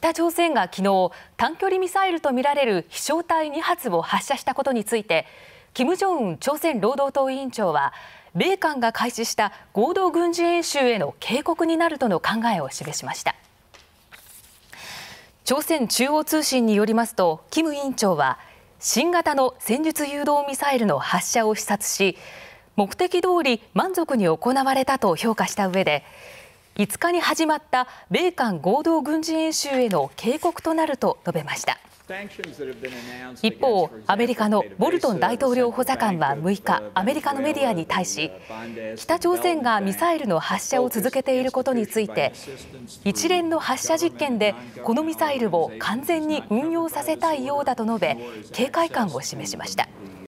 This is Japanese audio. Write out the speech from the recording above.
北朝鮮が昨日短距離ミサイルとみられる飛翔体2発を発射したことについて金正恩朝鮮労働党委員長は米韓が開始した合同軍事演習への警告になるとの考えを示しました朝鮮中央通信によりますと金委員長は新型の戦術誘導ミサイルの発射を視察し目的通り満足に行われたと評価した上で5日に始まった米韓合同軍事演習への警告となると述べました。一方、アメリカのボルトン大統領補佐官は6日、アメリカのメディアに対し、北朝鮮がミサイルの発射を続けていることについて、一連の発射実験でこのミサイルを完全に運用させたいようだと述べ、警戒感を示しました。